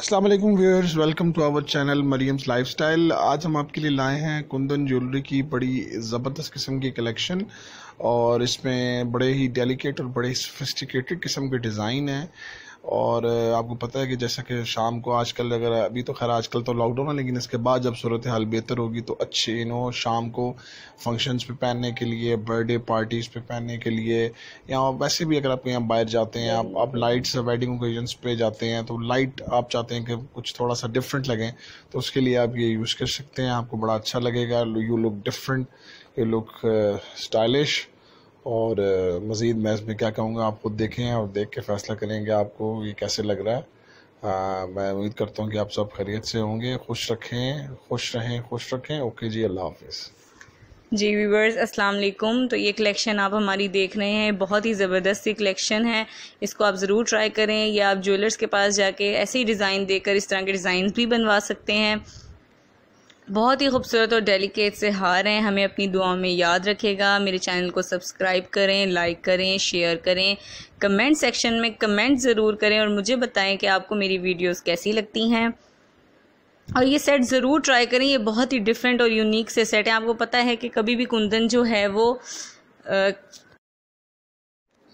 Aslam viewers welcome to our channel Maryam's lifestyle आज हम आपके लिए लाए हैं कुंदन ज्वेलरी की बड़ी ज़बरदस्त किस्म की कलेक्शन और इसमें बड़े ही डेलिकेट और बड़े सोफिस्टिकेटेड किस्म के डिज़ाइन हैं और आपको पता है कि जैसा कि शाम को आजकल अगर अभी तो खैर आजकल तो लॉकडाउन है लेकिन इसके बाद जब सूरत हाल बेहतर होगी तो अच्छे यू नो शाम को फंक्शंस पे पहनने के लिए बर्थडे पार्टीज़ पे पहनने के लिए या वैसे भी अगर आप यहाँ बाहर जाते हैं आप आप लाइट्स वेडिंग ओकेजन्स पे जाते हैं तो लाइट आप चाहते हैं कि कुछ थोड़ा सा डिफरेंट लगें तो उसके लिए आप ये यूज़ कर सकते हैं आपको बड़ा अच्छा लगेगा you look different you look stylish और मज़ीद मैं इसमें क्या कहूँगा आप खुद देखें और देख के फ़ैसला करेंगे आपको ये कैसे लग रहा है आ, मैं उम्मीद करता हूँ कि आप सब खैरियत से होंगे खुश रखें खुश रहें खुश रखें ओके जी अल्लाह हाफिज़ जी व्यूवर्स अस्सलाम वालेकुम तो ये कलेक्शन आप हमारी देख रहे हैं बहुत ही ज़बरदस्त सी कलेक्शन है इसको आप ज़रूर ट्राई करें या आप ज्वेलर्स के पास जाके ऐसे ही डिज़ाइन देकर इस तरह के डिज़ाइन भी बनवा सकते हैं बहुत ही खूबसूरत और डेलिकेट से हार हैं हमें अपनी दुआओं में याद रखेगा मेरे चैनल को सब्सक्राइब करें लाइक करें शेयर करें कमेंट सेक्शन में कमेंट ज़रूर करें और मुझे बताएं कि आपको मेरी वीडियोस कैसी लगती हैं और ये सेट ज़रूर ट्राई करें ये बहुत ही डिफरेंट और यूनिक से सेट है आपको पता है कि कभी भी कुंदन जो है वो आ,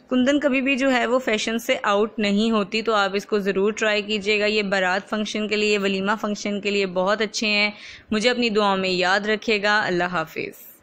कुंदन कभी भी जो है वो फैशन से आउट नहीं होती तो आप इसको ज़रूर ट्राई कीजिएगा ये बारात फंक्शन के लिए वलीमा फंक्शन के लिए बहुत अच्छे हैं मुझे अपनी दुआ में याद रखिएगा अल्लाह हाफिज़